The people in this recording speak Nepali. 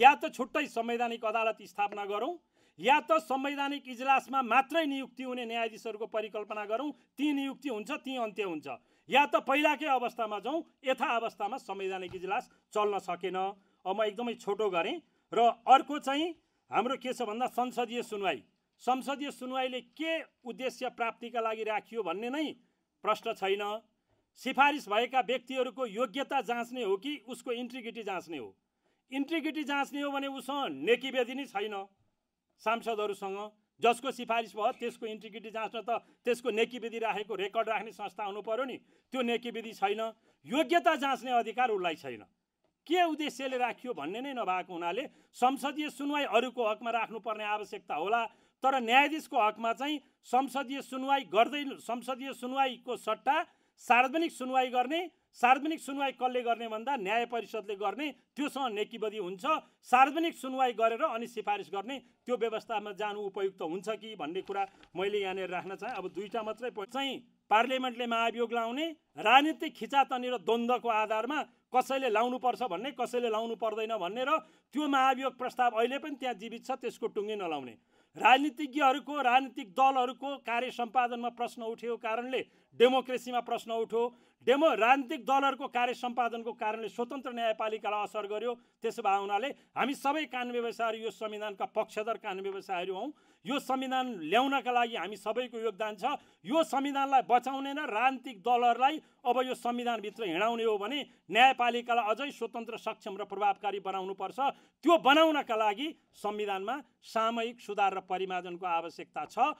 या त छुट्टै संवैधानिक अदालत स्थापना गरौँ या त संवैधानिक इजलासमा मात्रै नियुक्ति हुने न्यायाधीशहरूको परिकल्पना गरौँ ती नियुक्ति हुन्छ ती अन्त्य हुन्छ या त पहिलाकै अवस्थामा जाउँ यथा अवस्थामा संवैधानिक इजलास चल्न सकेन अब म एकदमै छोटो गरेँ र अर्को चाहिँ हाम्रो के छ भन्दा संसदीय सुनवाई संसदीय सुनवाईले के उद्देश्य प्राप्तिका लागि राखियो भन्ने नै प्रश्न छैन सिफारिस भएका व्यक्तिहरूको योग्यता जाँच्ने हो कि उसको इन्ट्रिग्रिटी जाँच्ने हो इन्ट्रिग्रिटी जाँच्ने हो भने उसँग नेकी बेदी नै छैन सांसदहरूसँग जसको सिफारिस भयो त्यसको इन्ट्रिग्रिटी जाँच्न त त्यसको नेकी विधि राखेको रेकर्ड राख्ने संस्था हुनु पऱ्यो नि त्यो नेकी विधि छैन योग्यता जाँच्ने अधिकार उसलाई छैन के उद्देश्यले राखियो भन्ने नै नभएको हुनाले संसदीय सुनवाई अरूको हकमा राख्नुपर्ने आवश्यकता होला तर न्यायाधीशको हकमा चाहिँ संसदीय सुनवाई गर्दै संसदीय सुनवाईको सट्टा सार्वजनिक सुनवाई गर्ने सार्वजनिक सुनवाई कसले गर्ने भन्दा न्याय परिषदले गर्ने त्योसँग नेकीबदी हुन्छ सार्वजनिक सुनवाई गरेर अनि सिफारिस गर्ने त्यो व्यवस्थामा जानु उपयुक्त हुन्छ कि भन्ने कुरा मैले यहाँनिर राख्न चाहेँ अब दुईवटा मात्रै चाहिँ पार्लियामेन्टले महाभियोग लाउने राजनीतिक खिचातनी र द्वन्द्वको आधारमा कसैले लाउनुपर्छ भन्ने कसैले लाउनु पर्दैन भन्ने र त्यो महाभियोग प्रस्ताव अहिले पनि त्यहाँ जीवित छ त्यसको टुङ्गी नलाउने राजनीतिज्ञहरूको राजनीतिक दलहरूको कार्य सम्पादनमा प्रश्न उठेको कारणले डेमोक्रेसीमा प्रश्न उठ्यो डेमो राजनीतिक दलहरूको कार्य सम्पादनको कारणले स्वतन्त्र न्यायपालिकालाई असर गर्यो त्यसो भए हुनाले हामी सबै कानुन व्यवसायहरू यो संविधानका पक्षधर कानुन व्यवसायहरू हौँ यो संविधान ल्याउनका लागि हामी सबैको योगदान छ यो संविधानलाई बचाउने र राजनीतिक दलहरूलाई अब यो संविधानभित्र हिँडाउने हो भने न्यायपालिकालाई अझै स्वतन्त्र सक्षम र प्रभावकारी बनाउनुपर्छ त्यो बनाउनका लागि संविधानमा सामयिक सुधार र परिमार्जनको आवश्यकता छ